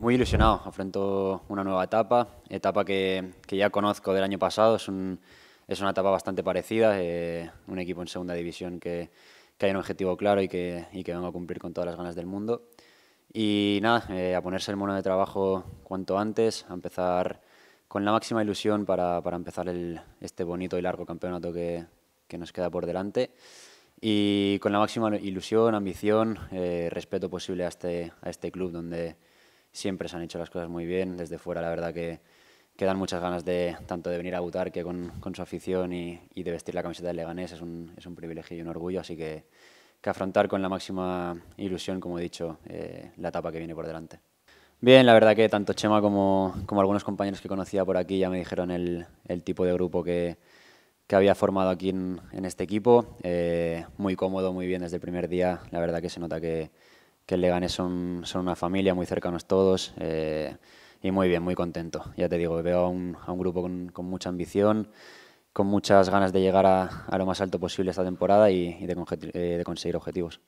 Muy ilusionado, afronto una nueva etapa, etapa que, ya conozco del año pasado, es, una etapa bastante parecida, eh, un equipo en segunda división que, que hay un objetivo claro y que, y vengo a cumplir con todas las ganas del mundo. Y nada, eh, a ponerse el mono de trabajo cuanto antes, a empezar con la máxima ilusión para, empezar este bonito y largo campeonato que nos queda por delante y con la máxima ilusión, ambición, eh, respeto posible a este, a este club donde siempre se han hecho las cosas muy bien. Desde fuera, la verdad que, dan muchas ganas de tanto de venir a Butar que con, con su afición y, de vestir la camiseta del Leganés. Es un, es un privilegio y un orgullo, así que, que afrontar con la máxima ilusión, como he dicho, eh, la etapa que viene por delante. Bien, la verdad que tanto Chema como, como algunos compañeros que conocía por aquí ya me dijeron el, el tipo de grupo que, que había formado aquí en, este equipo. Eh, muy cómodo, muy bien desde el primer día. La verdad que se nota que, que el Leganés son, son una familia, muy cercanos todos. Eh, y muy bien, muy contento. Ya te digo, veo a un, a un grupo con, con, mucha ambición, con muchas ganas de llegar a, a, lo más alto posible esta temporada y, de, eh, de conseguir objetivos.